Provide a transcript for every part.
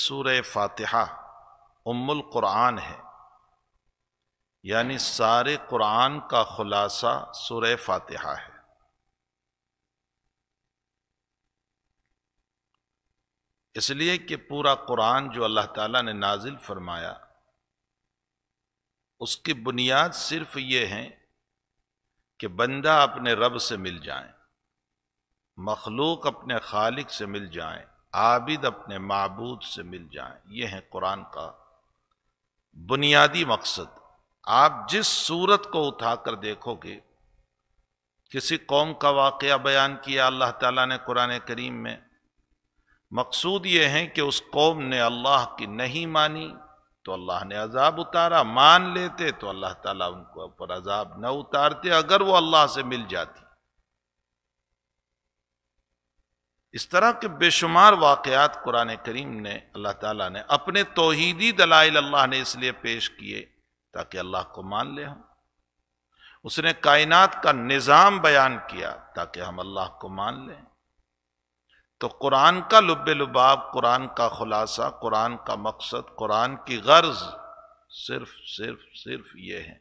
सूर्य फातिहा उम्मुल कुरान है यानी सारे कुरान का खुलासा सूर फातिहा है इसलिए कि पूरा कुरान जो अल्लाह ताला ने नाजिल फरमाया उसकी बुनियाद सिर्फ ये है कि बंदा अपने रब से मिल जाए मखलूक अपने खालिक से मिल जाए आबिद अपने मबूद से मिल जाएं यह है कुरान का बुनियादी मकसद आप जिस सूरत को उठाकर देखोगे किसी कौम का वाक़ बयान किया अल्लाह ताला ने कुरान करीम में मकसूद ये है कि उस कौम ने अल्लाह की नहीं मानी तो अल्लाह ने अजाब उतारा मान लेते तो अल्लाह ताला उनको ऊपर अजाब न उतारते अगर वो अल्लाह से मिल जाती इस तरह के बेशुमार वाक़ात कुरान करीम ने अल्लाह ताला ने अपने तोहीदी दलाइल अल्लाह ने इसलिए पेश किए ताकि अल्लाह को मान ले हम उसने कायनात का निज़ाम बयान किया ताकि हम अल्लाह को मान लें तो कुरान का लुब लुबाब कुरान का खुलासा कुरान का मकसद कुरान की गर्ज सिर्फ सिर्फ सिर्फ ये है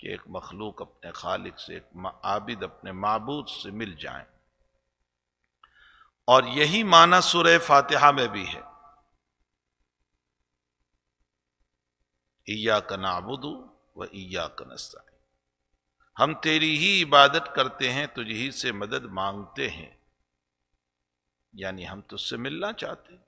कि एक मखलूक अपने खालिक से एक आबिद अपने मबूद से मिल जाए और यही माना सुरह फातिहा में भी है ईया का नाबुदू व ईया का हम तेरी ही इबादत करते हैं तुझ ही से मदद मांगते हैं यानी हम तुझसे मिलना चाहते हैं